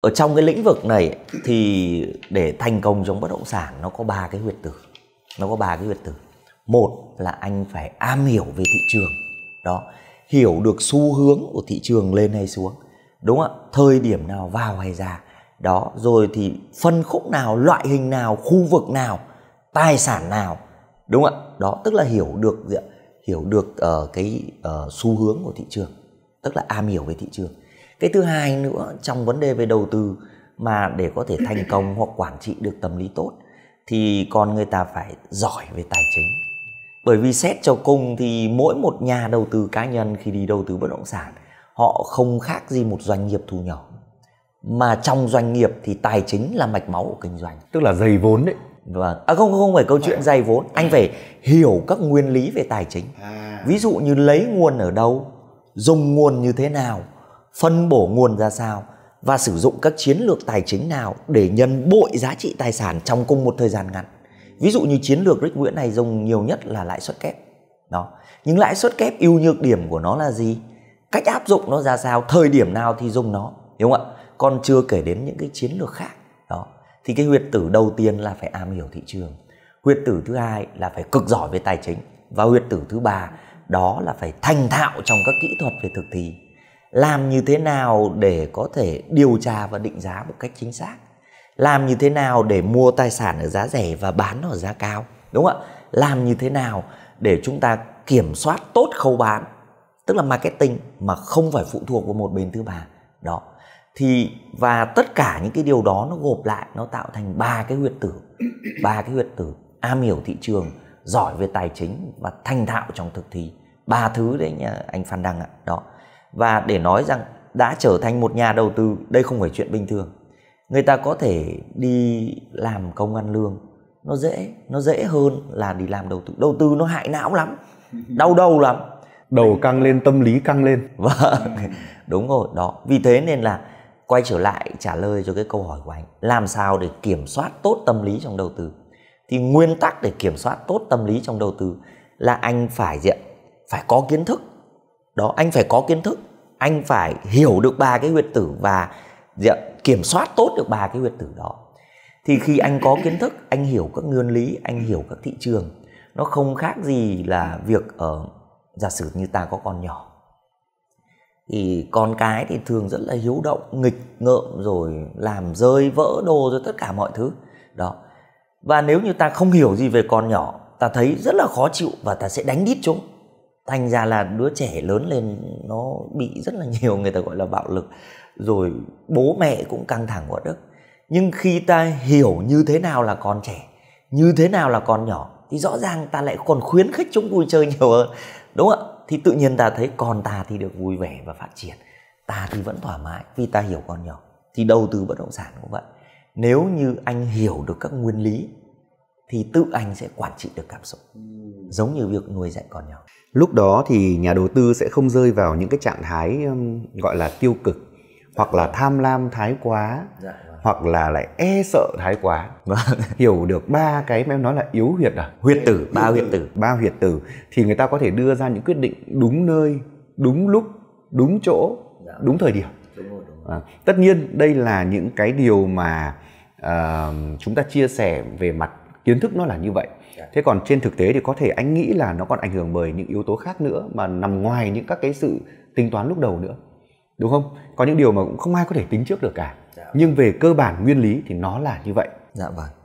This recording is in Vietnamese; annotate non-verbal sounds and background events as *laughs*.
ở trong cái lĩnh vực này thì để thành công trong bất động sản nó có ba cái huyệt tử nó có ba cái huyệt tử một là anh phải am hiểu về thị trường đó hiểu được xu hướng của thị trường lên hay xuống đúng không ạ thời điểm nào vào hay ra đó rồi thì phân khúc nào loại hình nào khu vực nào tài sản nào đúng không ạ đó tức là hiểu được gì ạ hiểu được uh, cái uh, xu hướng của thị trường tức là am hiểu về thị trường cái thứ hai nữa trong vấn đề về đầu tư mà để có thể thành *coughs* công hoặc quản trị được tâm lý tốt thì con người ta phải giỏi về tài chính bởi vì xét cho cùng thì mỗi một nhà đầu tư cá nhân khi đi đầu tư bất động sản họ không khác gì một doanh nghiệp thu nhỏ mà trong doanh nghiệp thì tài chính là mạch máu của kinh doanh tức là dày vốn đấy vâng à, không không phải câu chuyện dạ. dày vốn anh phải hiểu các nguyên lý về tài chính à. ví dụ như lấy nguồn ở đâu dùng nguồn như thế nào phân bổ nguồn ra sao và sử dụng các chiến lược tài chính nào để nhân bội giá trị tài sản trong cùng một thời gian ngắn. Ví dụ như chiến lược Rick Nguyễn này dùng nhiều nhất là lãi suất kép. Đó. Nhưng lãi suất kép ưu nhược điểm của nó là gì? Cách áp dụng nó ra sao, thời điểm nào thì dùng nó, đúng không ạ? Còn chưa kể đến những cái chiến lược khác. Đó. Thì cái huyệt tử đầu tiên là phải am hiểu thị trường. Huyệt tử thứ hai là phải cực giỏi về tài chính và huyệt tử thứ ba đó là phải thành thạo trong các kỹ thuật về thực thi làm như thế nào để có thể điều tra và định giá một cách chính xác làm như thế nào để mua tài sản ở giá rẻ và bán ở giá cao đúng không ạ làm như thế nào để chúng ta kiểm soát tốt khâu bán tức là marketing mà không phải phụ thuộc vào một bên thứ ba đó thì và tất cả những cái điều đó nó gộp lại nó tạo thành ba cái huyệt tử ba cái huyệt tử am hiểu thị trường giỏi về tài chính và thành thạo trong thực thi ba thứ đấy nha anh phan đăng ạ đó và để nói rằng đã trở thành một nhà đầu tư đây không phải chuyện bình thường người ta có thể đi làm công ăn lương nó dễ nó dễ hơn là đi làm đầu tư đầu tư nó hại não lắm đau đầu lắm đầu căng lên tâm lý căng lên *laughs* vâng đúng rồi đó vì thế nên là quay trở lại trả lời cho cái câu hỏi của anh làm sao để kiểm soát tốt tâm lý trong đầu tư thì nguyên tắc để kiểm soát tốt tâm lý trong đầu tư là anh phải diện phải có kiến thức đó anh phải có kiến thức anh phải hiểu được ba cái huyệt tử và dạ, kiểm soát tốt được ba cái huyệt tử đó thì khi anh có kiến thức anh hiểu các nguyên lý anh hiểu các thị trường nó không khác gì là việc ở ờ, giả sử như ta có con nhỏ thì con cái thì thường rất là hiếu động nghịch ngợm rồi làm rơi vỡ đồ rồi tất cả mọi thứ đó và nếu như ta không hiểu gì về con nhỏ ta thấy rất là khó chịu và ta sẽ đánh đít chúng thành ra là đứa trẻ lớn lên nó bị rất là nhiều người ta gọi là bạo lực rồi bố mẹ cũng căng thẳng quá đức nhưng khi ta hiểu như thế nào là con trẻ như thế nào là con nhỏ thì rõ ràng ta lại còn khuyến khích chúng vui chơi nhiều hơn đúng không ạ thì tự nhiên ta thấy con ta thì được vui vẻ và phát triển ta thì vẫn thoải mái vì ta hiểu con nhỏ thì đầu tư bất động sản cũng vậy nếu như anh hiểu được các nguyên lý thì tự anh sẽ quản trị được cảm xúc giống như việc nuôi dạy con nhỏ lúc đó thì nhà đầu tư sẽ không rơi vào những cái trạng thái gọi là tiêu cực hoặc là tham lam thái quá dạ. Vâng. hoặc là lại e sợ thái quá vâng. *laughs* hiểu được ba cái mà em nói là yếu huyệt à huyệt tử ba huyệt tử ba huyệt tử thì người ta có thể đưa ra những quyết định đúng nơi đúng lúc đúng chỗ dạ. đúng thời điểm À, tất nhiên đây là những cái điều mà uh, chúng ta chia sẻ về mặt kiến thức nó là như vậy dạ. thế còn trên thực tế thì có thể anh nghĩ là nó còn ảnh hưởng bởi những yếu tố khác nữa mà nằm ngoài những các cái sự tính toán lúc đầu nữa đúng không có những điều mà cũng không ai có thể tính trước được cả dạ. nhưng về cơ bản nguyên lý thì nó là như vậy dạ vâng